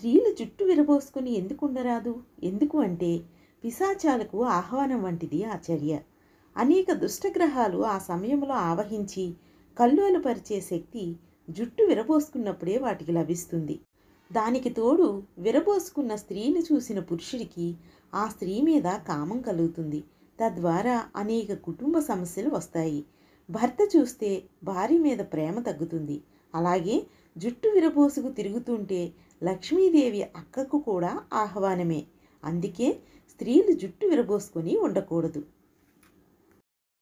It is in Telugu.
స్త్రీలు జుట్టు విరబోసుకుని ఎందుకు ఉండరాదు ఎందుకు అంటే పిశాచాలకు ఆహ్వానం వంటిది ఆ చర్య అనేక దుష్టగ్రహాలు ఆ సమయంలో ఆవహించి కల్లోలు పరిచే శక్తి జుట్టు విరబోసుకున్నప్పుడే వాటికి లభిస్తుంది దానికి తోడు విరబోసుకున్న స్త్రీని చూసిన పురుషుడికి ఆ స్త్రీ మీద కామం కలుగుతుంది తద్వారా అనేక కుటుంబ సమస్యలు వస్తాయి భర్త చూస్తే భార్య మీద ప్రేమ తగ్గుతుంది అలాగే జుట్టు విరబోసుకు తిరుగుతుంటే లక్ష్మీదేవి అక్కకు కూడా ఆహ్వానమే అందుకే స్త్రీలు జుట్టు విరబోసుకొని ఉండకూడదు